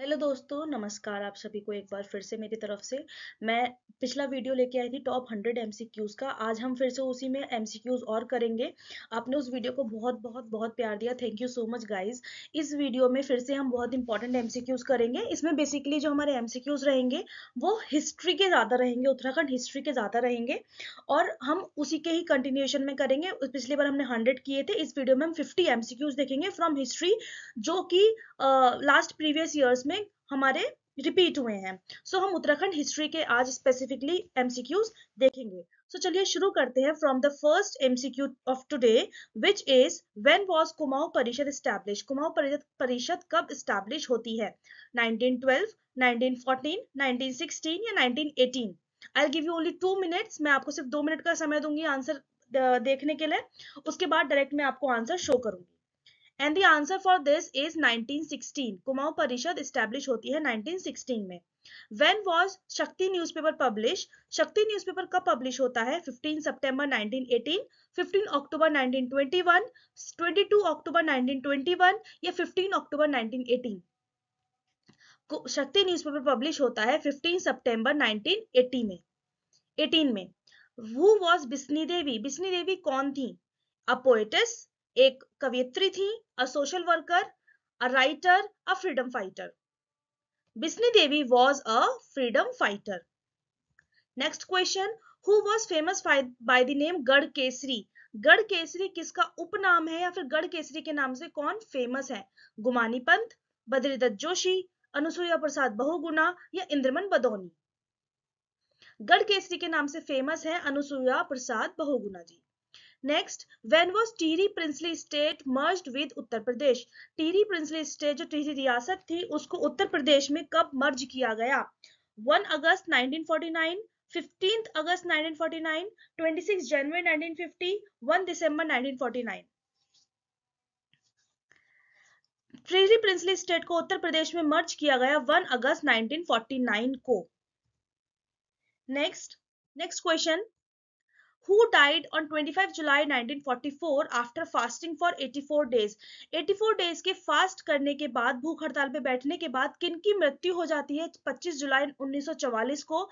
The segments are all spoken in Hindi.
हेलो दोस्तों नमस्कार आप सभी को एक बार फिर से मेरी तरफ से मैं पिछला वीडियो लेके आई थी टॉप हंड्रेड एम का आज हम फिर से उसी में एम और करेंगे आपने उस वीडियो को बहुत बहुत बहुत प्यार दिया thank you so much guys इस वीडियो में फिर से हम बहुत इंपॉर्टेंट एम करेंगे इसमें बेसिकली जो हमारे एम रहेंगे वो हिस्ट्री के ज़्यादा रहेंगे उत्तराखंड हिस्ट्री के ज़्यादा रहेंगे और हम उसी के ही कंटिन्यूएशन में करेंगे पिछली बार हमने हंड्रेड किए थे इस वीडियो में हम फिफ्टी एम देखेंगे फ्रॉम हिस्ट्री जो कि लास्ट प्रीवियस ईयर्स उसमें हमारे रिपीट हुए हैं सो so, हम उत्तराखंड हिस्ट्री के आज स्पेसिफिकली एमसीक्यूज देखेंगे सो so, चलिए शुरू करते हैं from the first MCQ of today which is when was Kumaon Parishad establish Kumaon परिषद परिषद कब एस्टैब्लिश होती है 1912, 1914, 1916 या 1918 I will give you only 2 minutes मैं आपको सिर्फ 2 मिनट का समय दूंगी आंसर देखने के लिए उसके बाद डायरेक्ट मैं आपको आंसर शो करूंगी and the answer for this is 1916 Kumaon Parishad establish होती है 1916 में when was Shakti newspaper publish Shakti newspaper कब पब्लिश होता है 15 सितंबर 1918, 15 अक्टूबर 1921, 22 अक्टूबर 1921 या 15 अक्टूबर 1918 शक्ति न्यूज़पेपर पब्लिश होता है 15 सितंबर 1980 में 18 में हु वॉज बिस्नी देवी बिस्नी देवी कौन थी अ पोएटिस एक कवियत्री थी a social worker a writer a freedom fighter Bishni Devi was a freedom fighter next question who was famous by the name Garh Kesari गढ़ केसरी किसका उपनाम है या फिर गढ़ केसरी के नाम से कौन फेमस है गुमानी पंत बद्रीदत्त जोशी अनुसुईया प्रसाद बहुगुणा या इंद्रमन बदौनी गढ़ केसरी के नाम से फेमस है Anusuiya Prasad Bahuguna ji next when was Tehri princely state merge with Uttar Pradesh Tehri princely state जो टीरी रियासत थी उसको उत्तर प्रदेश में कब मर्ज किया गया 1 अगस्त 1949 15 अगस्त 1949 26 जनवरी 1950 1 दिसंबर 1949 टिहरी प्रिंसली स्टेट को उत्तर प्रदेश में मर्ज किया गया 1 अगस्त 1949 को next next question who died on 25 July 1944 after fasting for 84 days 84 days के फास्ट करने के बाद भूख हड़ताल पे बैठने के बाद किन की मृत्यु हो जाती है 25 जुलाई 1944 को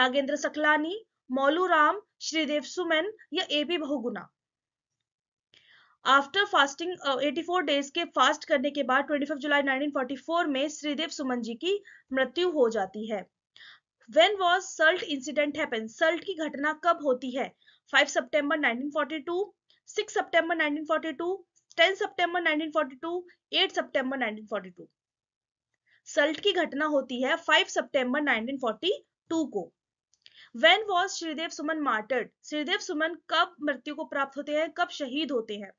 नागेंद्र सकलानी मौलू राम श्रीदेव सुमन या AP Bahuguna after fasting 84 days के फास्ट करने के बाद 25 जुलाई 1944 में श्रीदेव सुमन जी की मृत्यु हो जाती है when was salt incident happen? Salt की घटना कब होती है 5 September 1942, 6 September 1942, 10 सितंबर 1942 8 सितंबर 1942 सल्ट की घटना होती है 5 सितंबर 1942 को when was Shridev Suman martyred Shridev Suman कब मृत्यु को प्राप्त होते हैं कब शहीद होते हैं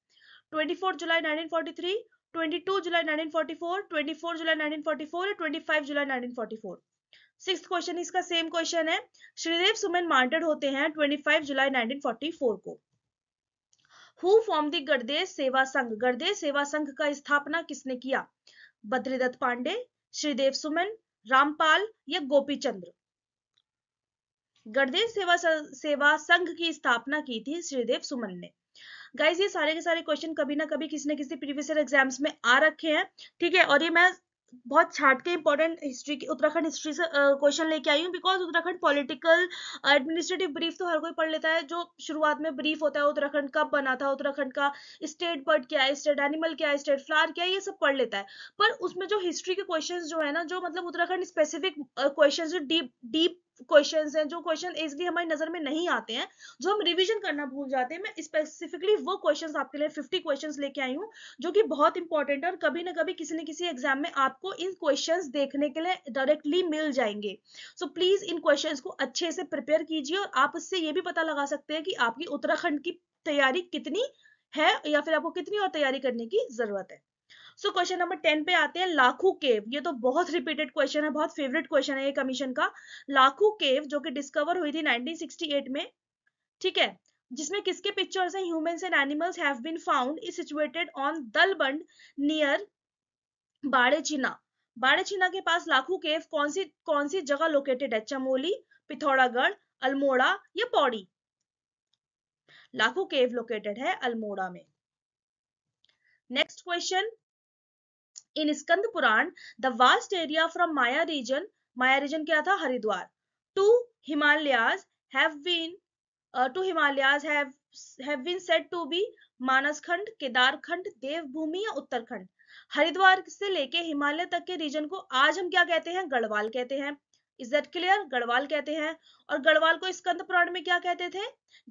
24 जुलाई 1943 22 जुलाई 1944 24 जुलाई 1944 और 25 जुलाई 1944 सिक्स क्वेश्चन इसका सेम क्वेश्चन है श्रीदेव सुमन मार्टेड होते हैं 25 जुलाई 1944 को हु फॉर्म दी गणदेश सेवा संघ गणदेश सेवा संघ का स्थापना किसने किया बद्रीदत्त पांडे श्रीदेव सुमन रामपाल या गोपी चंद्र गणदेश सेवा सेवा संघ की स्थापना की थी श्रीदेव सुमन ने गाइज ये सारे के सारे क्वेश्चन कभी ना कभी किसी न किसी प्रीवियस एग्जाम्स में आ रखे हैं ठीक है और ये मैं बहुत छाट के इंपॉर्टेंट हिस्ट्री की उत्तराखंड हिस्ट्री से क्वेश्चन लेके आई हूँ because Uttarakhand political administrative brief तो हर कोई पढ़ लेता है जो शुरुआत में ब्रीफ होता है उत्तराखंड कब बना था उत्तराखंड का स्टेट बर्ड क्या है स्टेट एनिमल क्या है स्टेट फ्लावर क्या है ये सब पढ़ लेता है पर उसमें जो हिस्ट्री के क्वेश्चन जो है ना जो मतलब उत्तराखंड स्पेसिफिक क्वेश्चन जो डीप डीप क्वेश्चन हैं जो क्वेश्चन इजिली हमारी नजर में नहीं आते हैं जो हम रिविजन करना भूल जाते हैं मैं स्पेसिफिकली वो क्वेश्चन आपके लिए फिफ्टी क्वेश्चन लेके आई हूँ जो कि बहुत इंपॉर्टेंट है और कभी ना कभी किसी न किसी एग्जाम में आपको इन क्वेश्चन देखने के लिए डायरेक्टली मिल जाएंगे सो so, प्लीज इन क्वेश्चन को अच्छे से प्रिपेयर कीजिए और आप इससे ये भी पता लगा सकते हैं कि आपकी उत्तराखंड की तैयारी कितनी है या फिर आपको कितनी और तैयारी करने की जरूरत है सो क्वेश्चन नंबर टेन पे आते हैं लाखू केव ये तो बहुत रिपीटेड क्वेश्चन है बहुत फेवरेट क्वेश्चन है ये कमीशन का लाखू केव जो कि डिस्कवर हुई थी 1968 में ठीक है जिसमें किसके पिक्चर्स हैं humans and animals have been found is situated on Dalband near Badechina Badechina के पास लाखू केव कौन सी कौन सी जगह लोकेटेड है चमोली पिथौरागढ़ अल्मोड़ा या पौड़ी लाखू केव लोकेटेड है अल्मोड़ा में next question in Skanda Purana the vast area from Maya region Maya region क्या था Haridwar to Himalayas have been to Himalayas have have been said to be Manaskhand Kedarkhand Devbhoomi या उत्तरखंड हरिद्वार से लेके हिमालय तक के रीजन को आज हम क्या कहते हैं गढ़वाल कहते हैं इज दैट क्लियर गढ़वाल कहते हैं और गढ़वाल को स्कंद पुराण में क्या कहते थे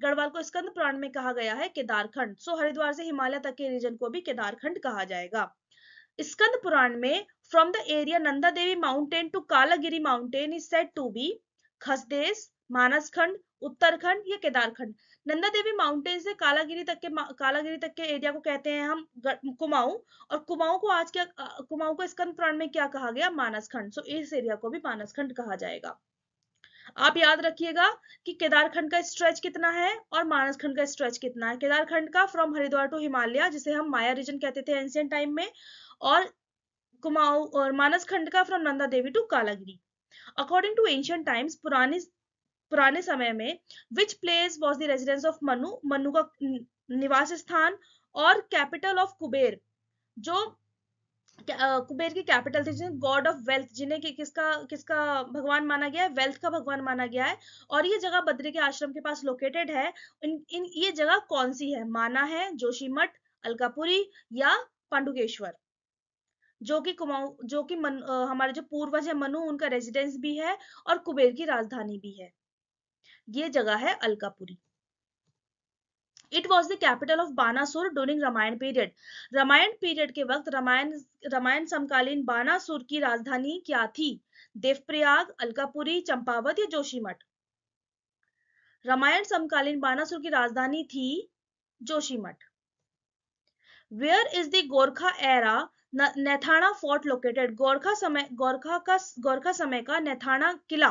गढ़वाल को स्कंद पुराण में कहा गया है केदारखंड सो हरिद्वार से हिमालय तक के रीजन को भी केदारखंड कहा जाएगा स्कंद पुराण में from the area Nanda Devi mountain to Kalagiri mountain is said to be Khasdesh Manaskhand Uttarakhand या केदारखंड नंदा देवी माउंटेन से कालागिरी तक के कालागिरी तक के एरिया को कहते हैं हम कुमाऊं और कुमाऊं को आज क्या कुमाऊं को स्कंद पुराण में क्या कहा गया मानसखंड सो इस एरिया को भी मानसखंड कहा जाएगा आप याद रखिएगा कि केदारखंड का स्ट्रेच कितना है और मानसखंड का स्ट्रेच कितना है केदारखंड का फ्रॉम हरिद्वार टू हिमालय जिसे हम माया रीजन कहते थे एंशियंट टाइम में कुमाऊ और मानस खंड का from Nanda Devi to Kalagiri according to ancient times पुराने पुराने समय में which place was the residence of Manu Manu का निवास स्थान और कैपिटल ऑफ कुबेर जो कुबेर की कैपिटल थी जिन्हें गॉड ऑफ वेल्थ जिन्हें कि, किसका किसका भगवान माना गया है वेल्थ का भगवान माना गया है और ये जगह बद्री के आश्रम के पास लोकेटेड है इन, इन ये जगह कौन सी है माना है जोशीमठ अलकापुरी या पांडुकेश्वर जो कि कुमाऊ जो कि मन, हमारे जो पूर्वज है मनु उनका रेजिडेंस भी है और कुबेर की राजधानी भी है ये जगह है Alkapuri it was the capital of Banasur during Ramayana period Ramayana period के वक्त रामायण रामायण समकालीन बानासुर की राजधानी क्या थी देवप्रयाग अलकापुरी चंपावत या जोशीमठ रामायण समकालीन बानासुर की राजधानी थी Joshimath where is the Gorkha era Nethana fort located Gorkha समय गोरखा का गोरखा समय का नेथाना किला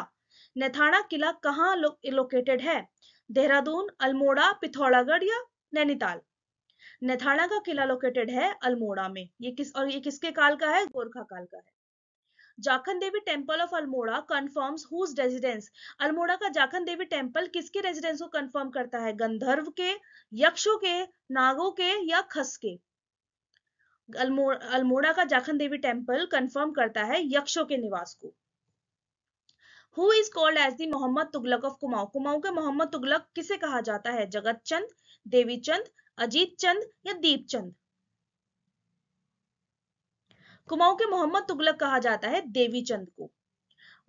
नेथाना किला कहाँ लो, लोकेटेड है देहरादून अल्मोड़ा पिथौरागढ़ या नैनीताल नेथाना का किला लोकेटेड है अल्मोड़ा में ये किस और ये किसके काल का है गोरखा काल का है Jakhan Devi temple of Almora confirms whose residence Almora का जाखन देवी टेम्पल किसके रेजिडेंस को कन्फर्म करता है गंधर्व के यक्षों के नागों के या खस के अल्मो, अल्मोड़ा का जाखन देवी टेम्पल कंफर्म करता है यक्षों के निवास को who is called as the Mohammad Tughlaq of Kumaon Kumaon के मोहम्मद तुगलक किसे कहा जाता है जगत चंद देवी चंद अजीत चंद या दीप चंद कुमाऊं के मोहम्मद तुगलक कहा जाता है देवी चंद को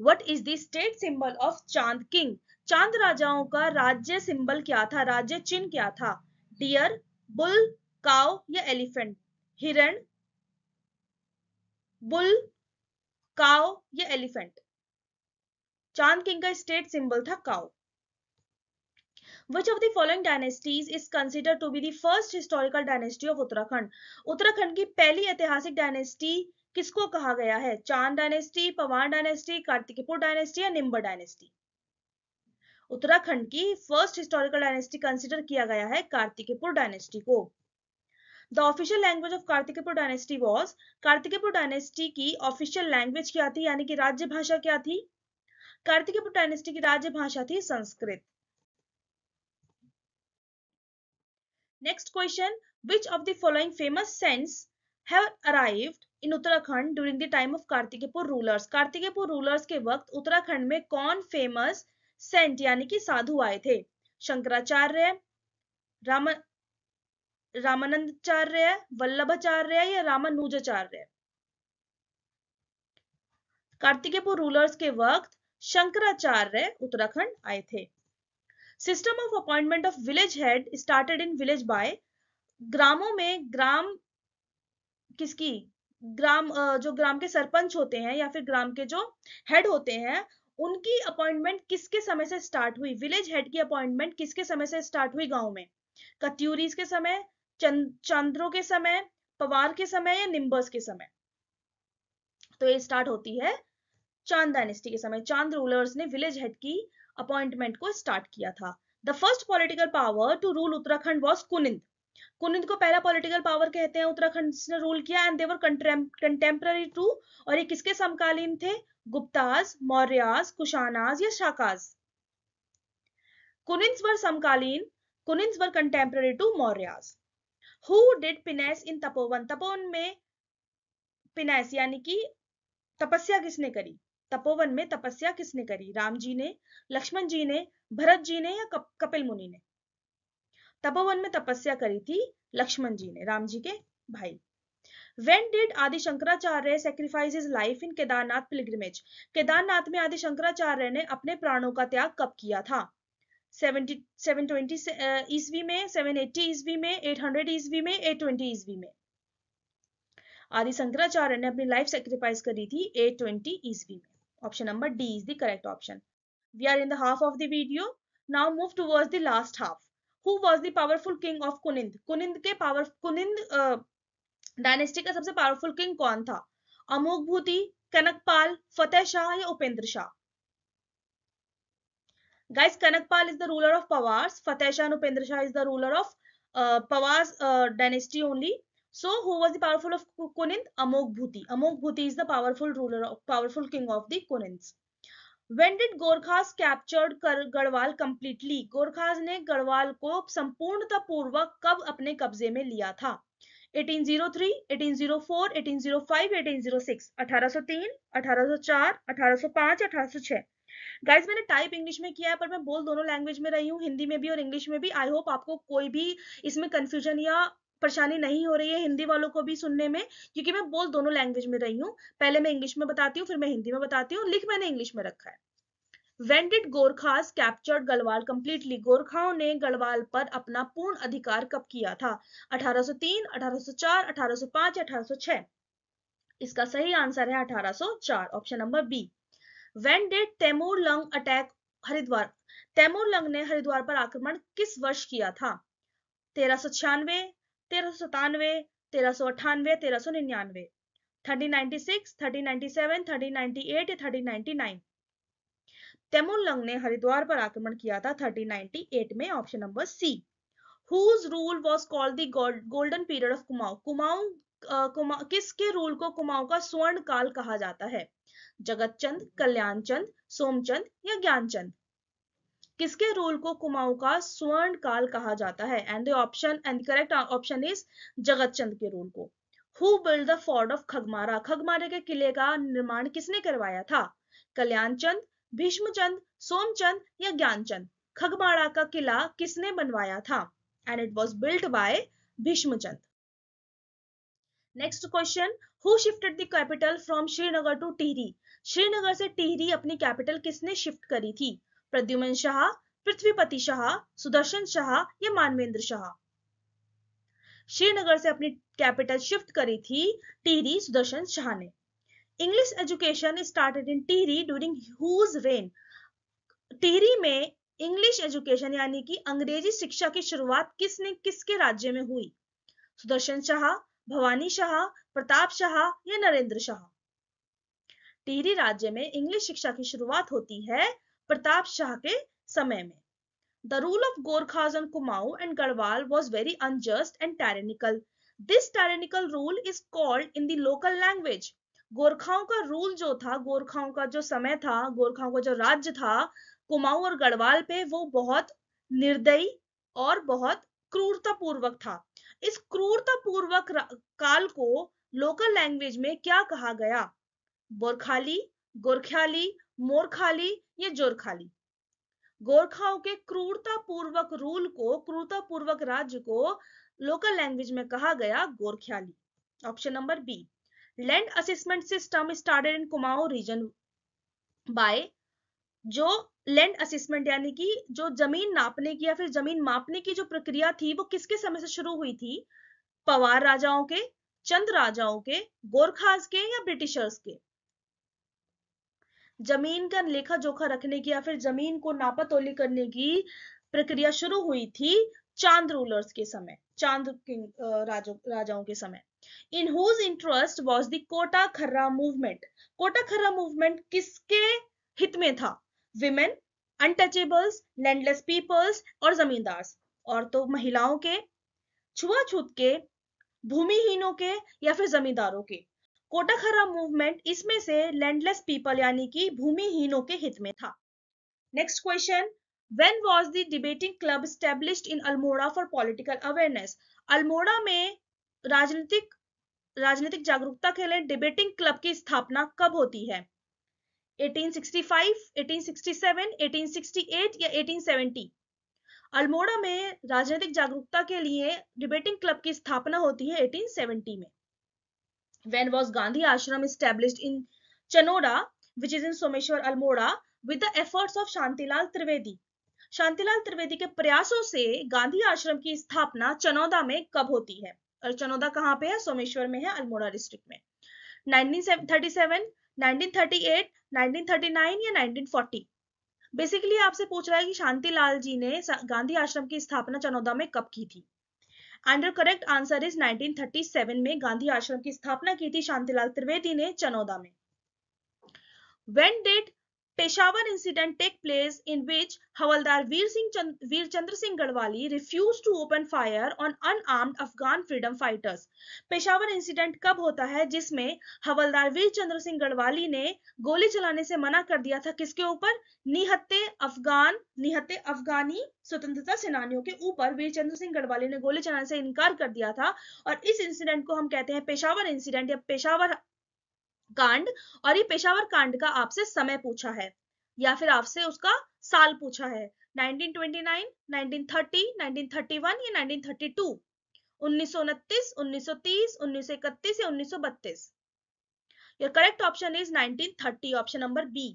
what is the state symbol of Chand king Chand राजाओं का राज्य सिंबल क्या था राज्य चिन्ह क्या था डियर बुल काउ या एलिफेंट हिरण बुल काओ या एलिफेंट चांद किंग का स्टेट सिंबल था काओ Which of the following dynasties is considered to be the first historical dynasty of Uttarakhand? Uttarakhand की पहली ऐतिहासिक डायनेस्टी किसको कहा गया है Chand dynasty Panwar dynasty Kartikeyapur dynasty या निम्बर डायनेस्टी उत्तराखंड की फर्स्ट हिस्टोरिकल डायनेस्टी कंसिडर किया गया है कार्तिकीपुर डायनेस्टी को the official language of Kartikeyapur dynasty was Kartikeyapur dynasty की ऑफिशियल लैंग्वेज क्या थी यानी कि राज्य भाषा क्या थी कार्तिकेपुर डायनेस्टी की राज्य भाषा थी Sanskrit next question which of the following famous saints have arrived in Uttarakhand during the time of Kartikeyapur rulers Kartikeyapur rulers के वक्त उत्तराखंड में कौन फेमस सेंट यानी कि साधु आए थे शंकराचार्य राम रामानंदाचार्य है वल्लभाचार्य है या रामानुजाचार्य है कार्तिकेपुर रूलर्स के वक्त शंकराचार्य उत्तराखंड आए थे system of appointment of village head started in village by ग्रामों में ग्राम किसकी ग्राम जो ग्राम के सरपंच होते हैं या फिर ग्राम के जो हेड होते हैं उनकी अपॉइंटमेंट किसके समय से स्टार्ट हुई विलेज हेड की अपॉइंटमेंट किसके समय से स्टार्ट हुई गांव में कत्यूरीज के समय चंद्रो के समय पवार के समय या निम्बस के समय तो ये स्टार्ट होती है चांद डायनेस्टी के समय चांद रूलर्स ने विलेज हेड की अपॉइंटमेंट को स्टार्ट किया था the first political power to rule Uttarakhand was Kuninda Kuninda को पहला पॉलिटिकल पावर कहते हैं उत्तराखंड ने रूल किया एंड देवर कंटेम्प्ररी टू और ये किसके समकालीन थे गुप्ताज मौर्याज कुशानाज या शाकाज कुनिंद वर समकालीन Kuninda were contemporary to Mauryas who did penance in Tapovan Tapovan में पिनेस यानी कि तपस्या किसने करी तपोवन में तपस्या किसने करी राम जी ने लक्ष्मण जी ने भरत जी ने या कपिल मुनि ने तपोवन में तपस्या करी थी लक्ष्मण जी ने राम जी के भाई when did Adi Shankaracharya sacrifice his life in Kedarnath pilgrimage Kedarnath में आदि शंकराचार्य ने अपने प्राणों का त्याग कब किया था सेवेंटी ईस्वी में सेवन एट्टी ईस्वी में एट हंड्रेड ईस्वी में एट ट्वेंटी ईस्वी में आदि शंकराचार्य ने अपनी लाइफ सेक्रीफाइस करी थी एट ट्वेंटी ईस्वी में option number D is the correct option we are in the half of the video now move towards the last half who was the powerful king of Kuninda Kuninda के पावर कुनिंद डायनेस्टी का सबसे पावरफुल किंग कौन था अमोघभूति कनकपाल फतेह शाह या Upendra Shah Guys, Kanakpal is the ruler of Pawars. Fateh Shah and Upendra Shah is the ruler of uh, Pawars uh, dynasty only. So, who was the powerful of Kunind? Amok Bhuti. Amok Bhuti is the powerful ruler, of, powerful king of the Kuninds. When did Gorkhas captured Garhwal completely? Gorkhas ने गढ़वाल को संपूर्णता पूर्वक कब अपने कब्जे में लिया था 1803, 1804, 1805, 1806, 1803, 1804, 1805, 1806 गाइज मैंने टाइप इंग्लिश में किया है पर मैं बोल दोनों लैंग्वेज में रही हूँ हिंदी में भी और इंग्लिश में भी आई होप आपको कोई भी इसमें कंफ्यूजन या परेशानी नहीं हो रही है हिंदी वालों को भी सुनने में क्योंकि मैं बोल दोनों लैंग्वेज में रही हूँ पहले मैं इंग्लिश में बताती हूँ फिर मैं हिंदी में बताती हूँ लिख मैंने इंग्लिश में रखा है when did Gorkhas captured Garhwal completely गोरखाओं ने गढ़वाल पर अपना पूर्ण अधिकार कब किया था 1803, 1804, 1805, 1806 इसका सही आंसर है 1804 option number B when did Lang attack Haridwar Timur Lang ने हरिद्वार पर आक्रमण किस वर्ष किया था तेरह सो छियानवे तेरह सो सतानवे तेरह सो अठानवे तेरह सो निन्यानवे thirty ninety six thirty ninety seven thirty ninety eight या thirty ninety nine Timur Lang ने हरिद्वार पर आक्रमण किया था थर्टी नाइनटी एट में option number C whose rule was called the golden period of Kumaon Kumaon कुमा किसके रूल को कुमाऊं का स्वर्ण काल कहा जाता है जगत चंद कल्याण चंद सोमचंद या ज्ञान चंद किसके रूल को कुमाऊं का स्वर्ण काल कहा जाता है and the option and correct option is Jagat Chand के रूल को who build the fort of Khagmara खगमारे के किले का निर्माण किसने करवाया था कल्याण चंद भीष्मचंद सोमचंद या ज्ञानचंद खगमारा का किला किसने बनवाया था and it was built by Bhishmachand next question who shifted the capital from Srinagar to Tehri Srinagar से टिहरी अपनी कैपिटल किसने शिफ्ट करी थी प्रद्युमन शाह पृथ्वीपति शाह सुदर्शन शाह या मानवेंद्र शाह श्रीनगर से अपनी कैपिटल शिफ्ट करी थी टिहरी सुदर्शन शाह ने English education started in Tehri during whose reign Tehri में इंग्लिश एजुकेशन यानी कि अंग्रेजी शिक्षा की शुरुआत किसने किसके राज्य में हुई सुदर्शन शाह भवानी शाह प्रताप शाह या नरेंद्र शाह टिहरी राज्य में इंग्लिश शिक्षा की शुरुआत होती है प्रताप शाह के समय में the rule of Gorkhas on Kumaon and Garhwal was very unjust and tyrannical. This tyrannical rule is called in the local language गोरखाओं का रूल जो था गोरखाओं का जो समय था गोरखाओं का जो राज्य था कुमाऊं और गढ़वाल पे वो बहुत निर्दयी और बहुत क्रूरतापूर्वक था इस क्रूरतापूर्वक काल को लोकल लैंग्वेज में क्या कहा गया बोरखाली गोरख्याली मोरखाली या जोरखाली गोरखाओं के क्रूरतापूर्वक रूल को क्रूरतापूर्वक राज्य को लोकल लैंग्वेज में कहा गया Gorkhyali option number B land assessment system started in Kumaon region by जो लैंड असिस्मेंट यानी कि जो जमीन नापने की या फिर जमीन मापने की जो प्रक्रिया थी वो किसके समय से शुरू हुई थी पवार राजाओं के चंद राजाओं के गोरखाज के या ब्रिटिशर्स के जमीन का लेखा जोखा रखने की या फिर जमीन को नापातोली करने की प्रक्रिया शुरू हुई थी चांद रूलर्स के समय चांद राजाओं के समय in whose interest was the Kota Kharra movement Kota Kharra movement किसके हित में था विमेन अनटचेबल्स लैंडलेस पीपल्स और जमींदार और तो महिलाओं के छुआछूत के भूमिहीनों के या फिर जमींदारों के कोटाखरा मूवमेंट इसमें से लैंडलेस पीपल यानी कि भूमिहीनों के हित में था next question when was the debating club establish in Almora for political awareness Almora में राजनीतिक राजनीतिक जागरूकता के लिए डिबेटिंग क्लब की स्थापना कब होती है 1867, या 1870 अल्मोड़ा में राजनीतिक जागरूकता के लिए डिबेटिंग क्लब की स्थापना होती है 1870 में when was gandhi ashram established in chanoda which is in someshwar almora with the efforts of shantilal trivedi Shantilal Trivedi के प्रयासों से गांधी आश्रम की स्थापना चनौदा में कब होती है और चनौदा कहाँ पे है सोमेश्वर में है अल्मोड़ा डिस्ट्रिक्ट में 1939 या 1940 बेसिकली आपसे पूछ रहा है कि शांतिलाल जी ने गांधी आश्रम की स्थापना चनौदा में कब की थी एंड करेक्ट आंसर इज 1937 में गांधी आश्रम की स्थापना की थी शांतिलाल त्रिवेदी ने चनौदा में when did Peshawar incident take place in which Havaldar Veer, Singh Chand Veer Chandra Singh Gadwali refused to open fire on unarmed Afghan freedom fighters. Peshawar incident कब होता है जिसमें हवलदार वीर चंद्र सिंह गढ़वाली ने गोली चलाने से मना कर दिया था किसके ऊपर निहत्ते अफगान निहत्ते अफगानी स्वतंत्रता सेनानियों के ऊपर वीर चंद्र सिंह गढ़वाली ने गोली चलाने से इनकार कर दिया था और इस इंसिडेंट को हम कहते हैं पेशावर इंसिडेंट या पेशावर कांड और ये पेशावर कांड का आपसे समय पूछा है या फिर आपसे उसका साल पूछा है 1929, 1930, 1931 1932, 1929, 1930, 1932। Your correct option is 1930, option number B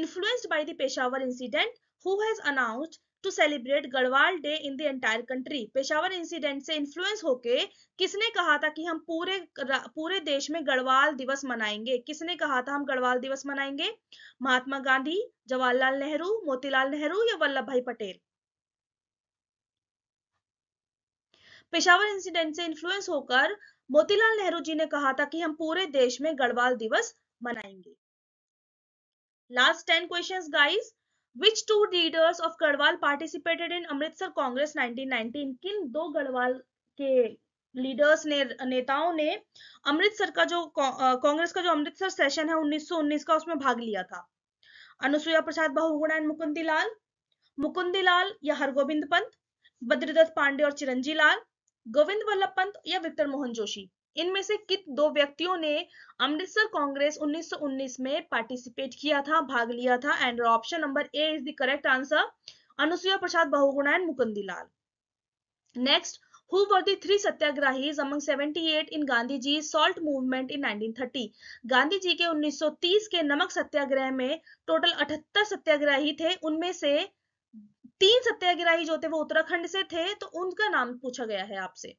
influenced by the Peshawar incident who to celebrate Garhwal day in the entire country Peshawar incident से इन्फ्लुएंस होके किसने कहा था कि हम पूरे पूरे देश में गढ़वाल दिवस मनाएंगे किसने कहा था हम गढ़वाल दिवस मनाएंगे महात्मा गांधी जवाहरलाल नेहरू मोतीलाल नेहरू या वल्लभ भाई पटेल पेशावर इंसिडेंट से इन्फ्लुएंस होकर मोतीलाल नेहरू जी ने कहा था कि हम पूरे देश में गढ़वाल दिवस मनाएंगे last ten question guys Which two leaders of Garhwal participated in Amritsar Congress 1919 किन दो गढ़वाल के लीडर्स ने नेताओं ने अमृतसर का जो कांग्रेस का जो अमृतसर सेशन है 1919 का उसमें भाग लिया था अनुसुईया प्रसाद बहुगुणा एंड मुकुंदी लाल मुकुंदी लाल या हरगोविंद पंत बद्रीदत्त पांडे और चिरंजी लाल गोविंद वल्लभ पंत या विक्टर मोहन जोशी इनमें से कित दो व्यक्तियों ने अमृतसर कांग्रेस 1919 में पार्टिसिपेट किया था भाग लिया था and option number A is the correct answer Anusuiya Prasad Bahuguna and Mukundi Lal next who were the three satyagrahis among 78 in gandhi ji salt movement in 1930 gandhi ji के 1930 के नमक सत्याग्रह में टोटल 78 सत्याग्रही थे उनमें से तीन सत्याग्रही जो थे वो उत्तराखंड से थे तो उनका नाम पूछा गया है आपसे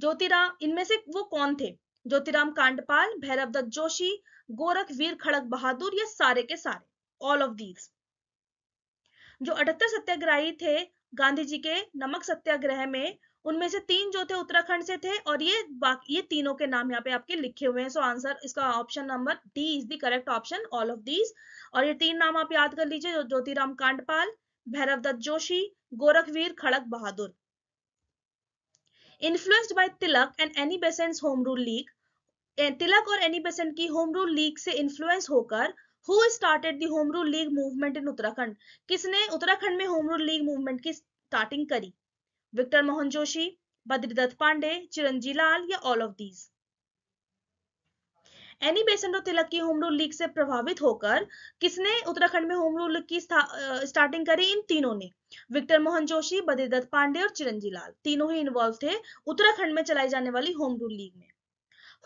ज्योतिराम इनमें से वो कौन थे ज्योतिराम कांडपाल भैरव दत्त जोशी गोरखवीर खड़क बहादुर ये सारे के सारे ऑल ऑफ दीज जो अठहत्तर सत्याग्रही थे गांधी जी के नमक सत्याग्रह में उनमें से तीन जो थे उत्तराखंड से थे और ये बाकी ये तीनों के नाम यहाँ पे आपके लिखे हुए हैं सो आंसर इसका option number D is the correct option all of these और ये तीन नाम आप याद कर लीजिए Jyotiram Kandpal Bhairav Dutt Joshi Gorakhvir Khadak Bahadur influenced by Tilak and Annie Besant home rule league Tilak और एनी बेसेंट की होम रूल लीग से इन्फ्लुएंस होकर who started the home rule league movement in Uttarakhand किसने उत्तराखंड में होम रूल लीग मूवमेंट की स्टार्टिंग करी विक्टर मोहन जोशी बद्रीदत्त पांडे चिरंजी लाल या ऑल ऑफ दीज एनी और तिलक की होम रूल लीग से प्रभावित होकर किसने उत्तराखंड में होम रूल लीग की स्टार्टिंग करी इन तीनों ने विक्टर मोहन जोशी बद्रीदत्त पांडे और चिरंजी लाल तीनों ही इन्वॉल्व थे उत्तराखंड में चलाई जाने वाली होम रूल लीग में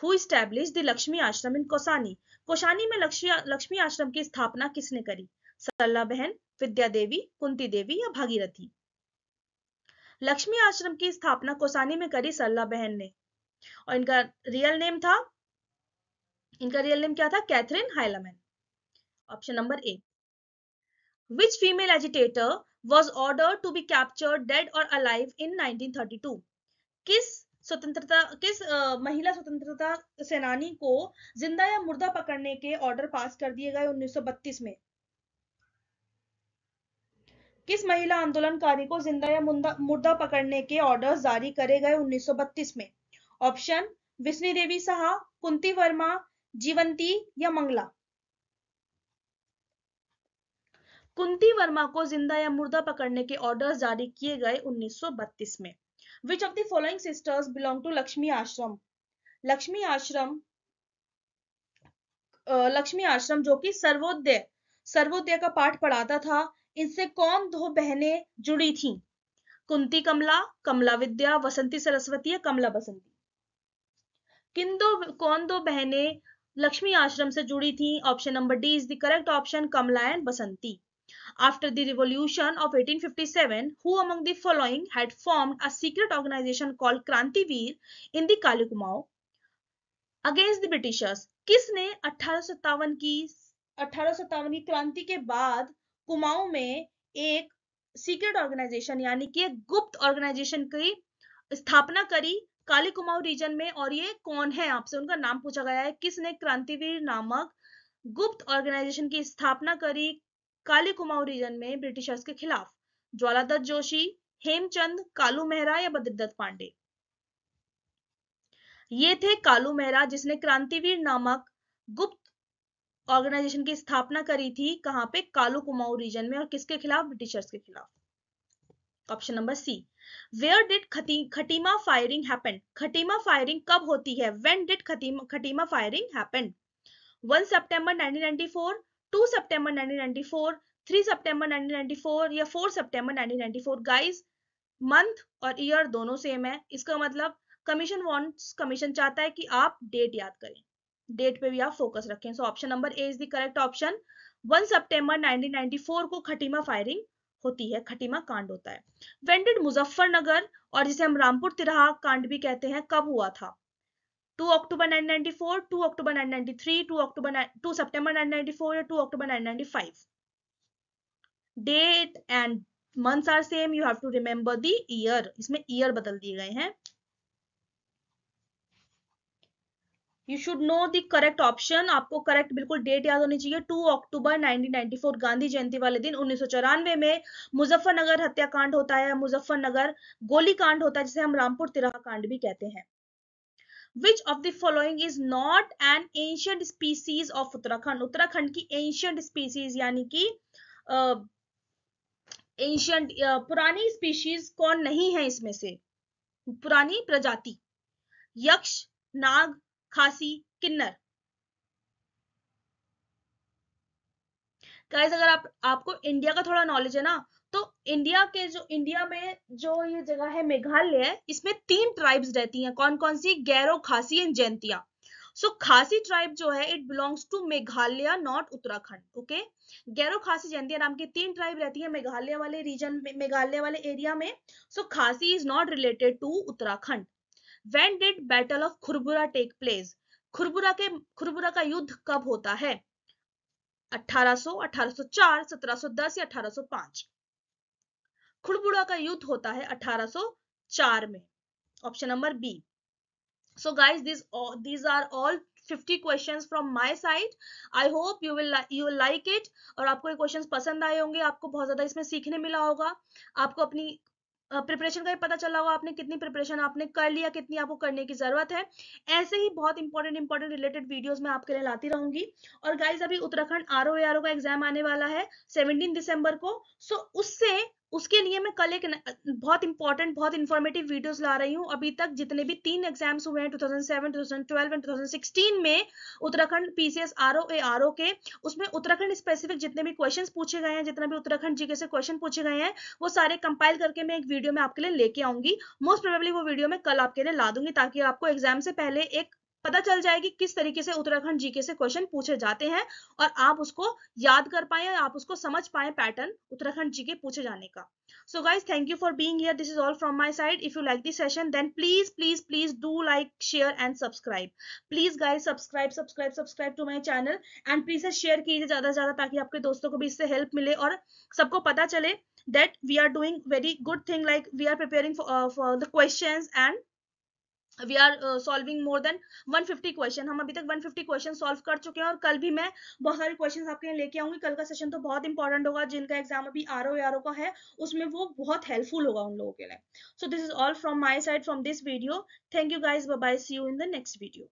who establish the Lakshmi Ashram in कोसानी कोसानी में लक्ष्मी आश्रम की स्थापना किसने करी सरला बहन विद्या देवी कुंती देवी या भागीरथी लक्ष्मी आश्रम की स्थापना कोसानी में करी सरला बहन ने और इनका रियल नेम था इनका रियल नेम क्या था Catherine Heilman option number A which female agitator was order to be capture dead और अलाइव इन 1932 किस स्वतंत्रता किस आ, महिला स्वतंत्रता सेनानी को जिंदा या मुर्दा पकड़ने के ऑर्डर पास कर दिए गए 1932 में किस महिला आंदोलनकारी को जिंदा या मुर्दा, मुर्दा पकड़ने के ऑर्डर जारी करे गए 1932 में ऑप्शन विष्णु देवी साहा कुंती वर्मा जीवंती या मंगला कुंती वर्मा को जिंदा या मुर्दा पकड़ने के ऑर्डर्स जारी किए गए 1932 में which of the following sisters belong to Lakshmi Ashram Lakshmi Ashram Lakshmi आश्रम जो कि सर्वोदय सर्वोदय का पाठ पढ़ाता था इनसे कौन दो बहनें जुड़ी थीं कुंती कमला कमला विद्या वसंती सरस्वती या कमला बसंती किन दो कौन दो बहनें लक्ष्मी आश्रम से जुड़ी थी option number D is the correct option Kamalayan Basanti After the revolution of 1857, who among the following had formed a secret organization called Krantivir in the Kalikumao against the Britishers? किसने अठारह की अठारह की क्रांति के बाद कुमाऊं में एक सीक्रेट ऑर्गेनाइजेशन यानी कि गुप्त ऑर्गेनाइजेशन की स्थापना करी काली कुमाऊ रीजन में और ये कौन है आपसे उनका नाम पूछा गया है किसने क्रांतिवीर नामक गुप्त ऑर्गेनाइजेशन की स्थापना करी काली कुमाऊ रीजन में ब्रिटिशर्स के खिलाफ ज्वालादत्त जोशी हेमचंद कालू मेहरा या बद्रीदत्त पांडे ये थे कालू मेहरा जिसने क्रांतिवीर नामक गुप्त ऑर्गेनाइजेशन की स्थापना करी थी कहां पे कालू कुमाऊ रीजन में और किसके खिलाफ ब्रिटिशर्स के खिलाफ option number C where did Khatima firing happen Khatima firing कब होती है when did Khatima firing happen 1 सितंबर 1994 2 थ्री सेप्टेम्बर 3 सितंबर 1994 या 4 सितंबर 1994 गाइस मंथ और ईयर दोनों सेम है इसका मतलब कमीशन वांट्स कमीशन चाहता है कि आप डेट याद करें डेट पे भी आप फोकस रखें so option number A is the correct option 1 सितंबर 1994 को खटीमा फायरिंग होती है खटीमा कांड होता है वेंडेड मुजफ्फरनगर और जिसे हम रामपुर तिराहा कांड भी कहते हैं कब हुआ था 2 अक्टूबर 1994, 2 अक्टूबर 1993, 2 अक्टूबर 2 सितंबर 1994 या 2 अक्टूबर 1995. Date and months are same you have to remember the year इसमें ईयर बदल दिए गए हैं you should know the correct option आपको करेक्ट बिल्कुल डेट याद होनी चाहिए 2 अक्टूबर 1994 गांधी जयंती वाले दिन उन्नीस में मुजफ्फरनगर हत्याकांड होता है मुजफ्फरनगर गोली कांड होता है जिसे हम रामपुर तिराहा कांड भी कहते हैं which of the following is not an ancient species of Uttarakhand Uttarakhand की एंशियंट स्पीसीज यानी कि एंशियंट पुरानी स्पीशीज कौन नहीं है इसमें से पुरानी प्रजाति यक्ष नाग खासी किन्नर गाइस अगर आप आपको इंडिया का थोड़ा नॉलेज है ना तो इंडिया के जो इंडिया में जो ये जगह है मेघालय है इसमें तीन ट्राइब्स रहती हैं कौन कौन सी Garo Khasi and Jaintia so so, Khasi tribe जो है it belongs to Meghalaya not Uttarakhand okay Garo Khasi Jaintia नाम की तीन ट्राइब रहती है मेघालय वाले रीजन में मेघालय वाले एरिया में so so, Khasi is not related to Uttarakhand when did battle of Khurbura take place Khurbura के खुरबुरा का युद्ध कब होता है 1800, 1804, 1710 या 1805 खुड़बुड़ा का युद्ध होता है 1804 में option number B so guys this all are all 50 questions from my side I hope you will you like it और आपको ये क्वेश्चंस पसंद आए होंगे आपको बहुत ज्यादा इसमें सीखने मिला होगा आपको अपनी प्रिपरेशन का भी पता चला होगा आपने कितनी प्रिपरेशन आपने कर लिया कितनी आपको करने की जरूरत है ऐसे ही बहुत इंपॉर्टेंट इंपॉर्टेंट रिलेटेड वीडियोस मैं आपके लिए लाती रहूंगी और गाइज अभी उत्तराखंड आर ओ का एग्जाम आने वाला है सेवनटीन दिसंबर को सो उससे उसके लिए मैं कल एक बहुत इंपॉर्टेंट बहुत इंफॉर्मेटिव वीडियोस ला रही हूँ अभी तक जितने भी तीन एग्जाम्स हुए हैं 2007, 2012 एंड 2016 में Uttarakhand PCS R O A R O के उसमें उत्तराखंड स्पेसिफिक जितने भी क्वेश्चन पूछे गए हैं जितना भी उत्तराखंड जीके से क्वेश्चन पूछे गए हैं वो सारे कंपाइल करके मैं एक वीडियो में आपके लिए लेके आऊंगी मोस्ट प्रोबेबली वो वीडियो मैं कल आपके लिए ला दूंगी ताकि आपको एग्जाम से पहले एक पता चल जाएगी किस तरीके से उत्तराखंड जीके से क्वेश्चन पूछे जाते हैं और आप उसको याद कर पाए आप उसको समझ पाए पैटर्न उत्तराखंड जीके पूछे जाने का so guys thank you for being this is all from my side if you like this session then please please please do like share and subscribe please guys subscribe subscribe subscribe to my channel and please share कीजिए ज्यादा से ज्यादा ताकि आपके दोस्तों को भी इससे हेल्प मिले और सबको पता चले that we are doing very good thing like we are preparing for, uh, for the questions and we are solving more than 150 question हम अभी तक 150 क्वेश्चन सॉल्व कर चुके हैं और कल भी मैं बहुत सारे क्वेश्चन आपके लिए लेके आऊंगी कल का सेशन तो बहुत इंपॉर्टेंट होगा जिनका एग्जाम अभी आर ओ आर ओ का है उसमें वो बहुत हेल्पफुल होगा उन लोगों के लिए so this is all from my side from this video thank you guys bye see you in the next video